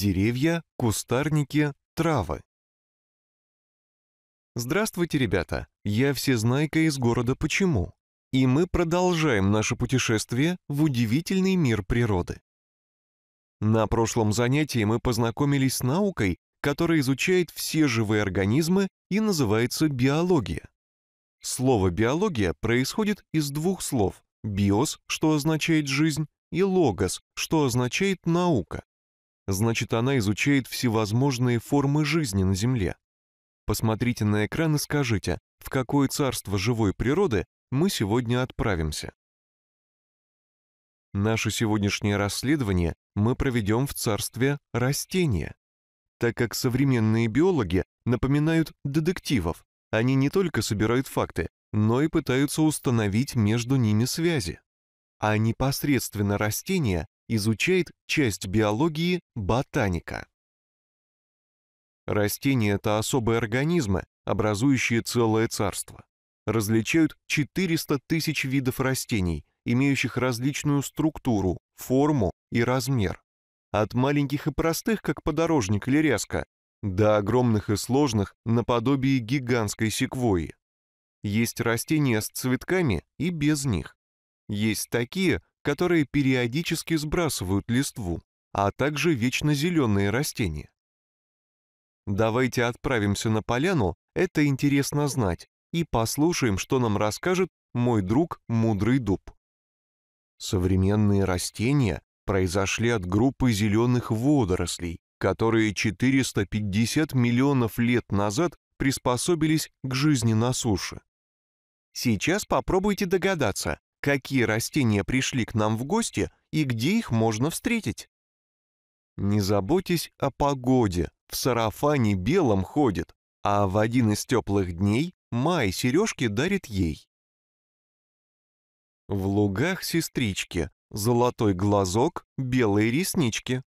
деревья, кустарники, травы. Здравствуйте, ребята! Я Всезнайка из города Почему. И мы продолжаем наше путешествие в удивительный мир природы. На прошлом занятии мы познакомились с наукой, которая изучает все живые организмы и называется биология. Слово «биология» происходит из двух слов – «биос», что означает «жизнь», и «логос», что означает «наука». Значит, она изучает всевозможные формы жизни на Земле. Посмотрите на экран и скажите, в какое царство живой природы мы сегодня отправимся. Наше сегодняшнее расследование мы проведем в царстве растения. Так как современные биологи напоминают детективов, они не только собирают факты, но и пытаются установить между ними связи. А непосредственно растения изучает часть биологии ботаника. Растения – это особые организмы, образующие целое царство. Различают 400 тысяч видов растений, имеющих различную структуру, форму и размер. От маленьких и простых, как подорожник или ряска, до огромных и сложных, наподобие гигантской секвойи. Есть растения с цветками и без них. Есть такие, которые периодически сбрасывают листву, а также вечно зеленые растения. Давайте отправимся на поляну, это интересно знать, и послушаем, что нам расскажет мой друг Мудрый Дуб. Современные растения произошли от группы зеленых водорослей, которые 450 миллионов лет назад приспособились к жизни на суше. Сейчас попробуйте догадаться, какие растения пришли к нам в гости и где их можно встретить. Не заботьтесь о погоде, в сарафане белом ходит, а в один из теплых дней май сережки дарит ей. В лугах сестрички, золотой глазок, белые реснички.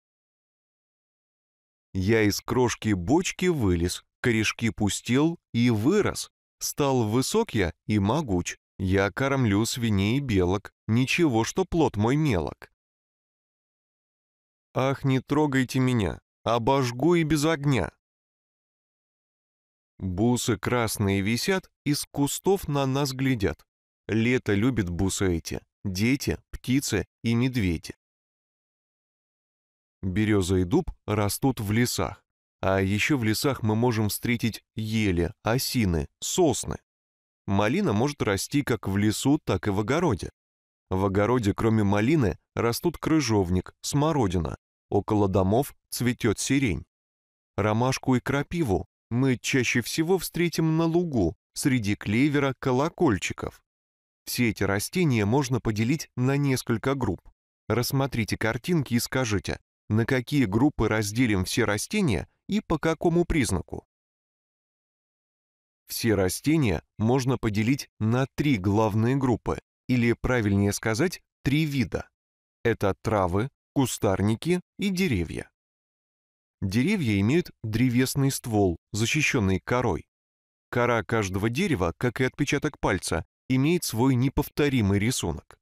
Я из крошки бочки вылез, корешки пустил и вырос, стал высок я и могуч, я кормлю свиней и белок, ничего, что плод мой мелок. Ах, не трогайте меня, обожгу и без огня. Бусы красные висят, из кустов на нас глядят. Лето любит бусы эти, дети, птицы и медведи. Береза и дуб растут в лесах. А еще в лесах мы можем встретить ели, осины, сосны. Малина может расти как в лесу, так и в огороде. В огороде, кроме малины, растут крыжовник, смородина. Около домов цветет сирень. Ромашку и крапиву мы чаще всего встретим на лугу, среди клевера, колокольчиков. Все эти растения можно поделить на несколько групп. Рассмотрите картинки и скажите, на какие группы разделим все растения и по какому признаку. Все растения можно поделить на три главные группы, или правильнее сказать, три вида. Это травы, кустарники и деревья. Деревья имеют древесный ствол, защищенный корой. Кора каждого дерева, как и отпечаток пальца, имеет свой неповторимый рисунок.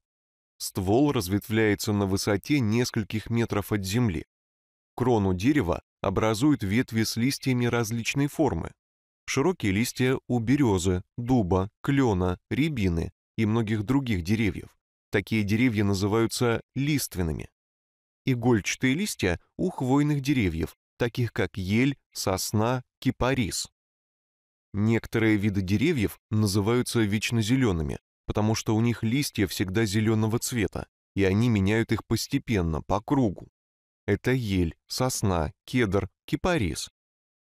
Ствол разветвляется на высоте нескольких метров от земли. Крону дерева образуют ветви с листьями различной формы, широкие листья у березы, дуба, клена, рябины и многих других деревьев. Такие деревья называются лиственными. Игольчатые листья у хвойных деревьев, таких как ель, сосна, кипарис. Некоторые виды деревьев называются вечно зелеными, потому что у них листья всегда зеленого цвета, и они меняют их постепенно, по кругу. Это ель, сосна, кедр, кипарис.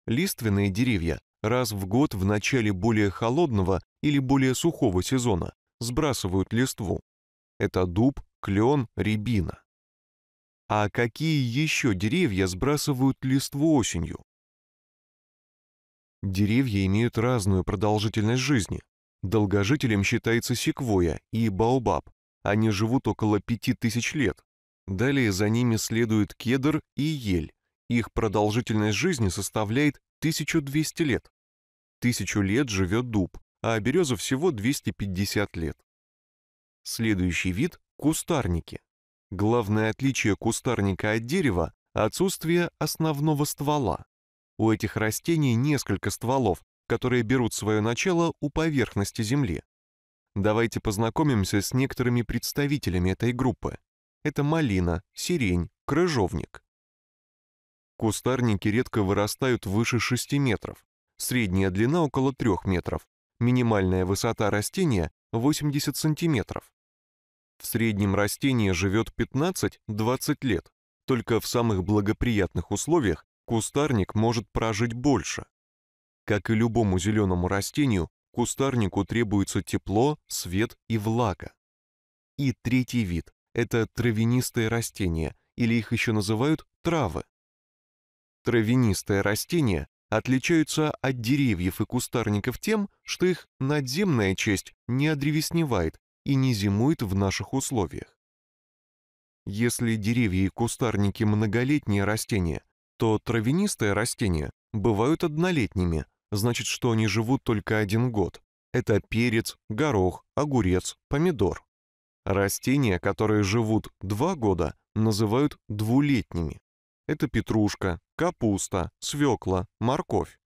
Лиственные деревья Раз в год в начале более холодного или более сухого сезона сбрасывают листву. Это дуб, клен, рябина. А какие еще деревья сбрасывают листву осенью? Деревья имеют разную продолжительность жизни. Долгожителем считается секвоя и баобаб. Они живут около 5000 лет. Далее за ними следуют кедр и ель. Их продолжительность жизни составляет 1200 лет. Тысячу лет живет дуб, а береза всего 250 лет. Следующий вид – кустарники. Главное отличие кустарника от дерева – отсутствие основного ствола. У этих растений несколько стволов, которые берут свое начало у поверхности земли. Давайте познакомимся с некоторыми представителями этой группы. Это малина, сирень, крыжовник. Кустарники редко вырастают выше 6 метров, средняя длина около 3 метров, минимальная высота растения 80 сантиметров. В среднем растение живет 15-20 лет, только в самых благоприятных условиях кустарник может прожить больше. Как и любому зеленому растению, кустарнику требуется тепло, свет и влага. И третий вид – это травянистые растения, или их еще называют травы. Травянистые растения отличаются от деревьев и кустарников тем, что их надземная часть не одревесневает и не зимует в наших условиях. Если деревья и кустарники многолетние растения, то травянистые растения бывают однолетними, значит, что они живут только один год. Это перец, горох, огурец, помидор. Растения, которые живут два года, называют двулетними. Это петрушка, капуста, свекла, морковь.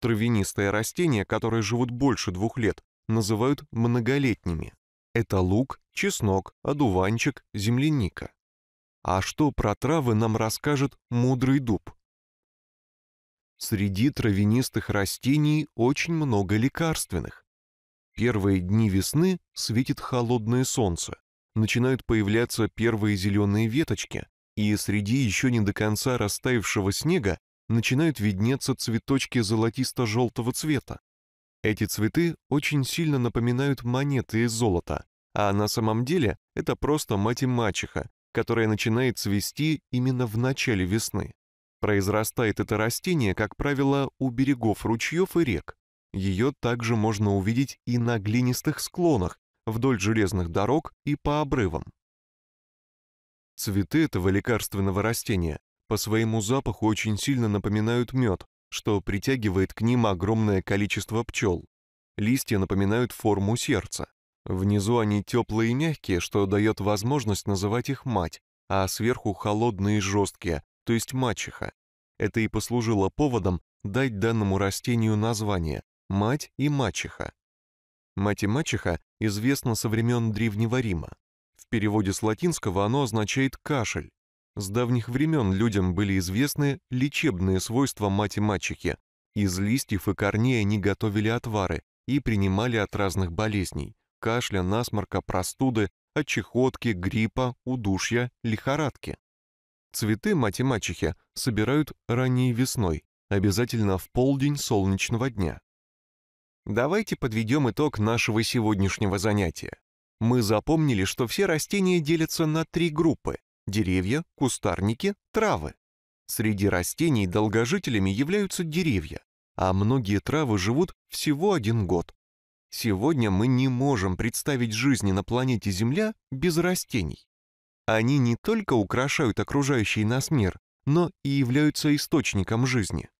Травянистые растения, которые живут больше двух лет, называют многолетними. Это лук, чеснок, одуванчик, земляника. А что про травы нам расскажет мудрый дуб? Среди травянистых растений очень много лекарственных. Первые дни весны светит холодное солнце, начинают появляться первые зеленые веточки, и среди еще не до конца растаявшего снега начинают виднеться цветочки золотисто-желтого цвета. Эти цветы очень сильно напоминают монеты из золота, а на самом деле это просто мать и мачеха, которая начинает цвести именно в начале весны. Произрастает это растение, как правило, у берегов ручьев и рек. Ее также можно увидеть и на глинистых склонах, вдоль железных дорог и по обрывам. Цветы этого лекарственного растения по своему запаху очень сильно напоминают мед, что притягивает к ним огромное количество пчел. Листья напоминают форму сердца. Внизу они теплые и мягкие, что дает возможность называть их мать, а сверху холодные и жесткие, то есть мачеха. Это и послужило поводом дать данному растению название «мать» и «мачеха». Мать и мачеха известна со времен Древнего Рима. В переводе с латинского оно означает «кашель». С давних времен людям были известны лечебные свойства мати-мачехи. Из листьев и корней они готовили отвары и принимали от разных болезней – кашля, насморка, простуды, от чехотки, гриппа, удушья, лихорадки. Цветы мати-мачехи собирают ранней весной, обязательно в полдень солнечного дня. Давайте подведем итог нашего сегодняшнего занятия. Мы запомнили, что все растения делятся на три группы – деревья, кустарники, травы. Среди растений долгожителями являются деревья, а многие травы живут всего один год. Сегодня мы не можем представить жизни на планете Земля без растений. Они не только украшают окружающий нас мир, но и являются источником жизни.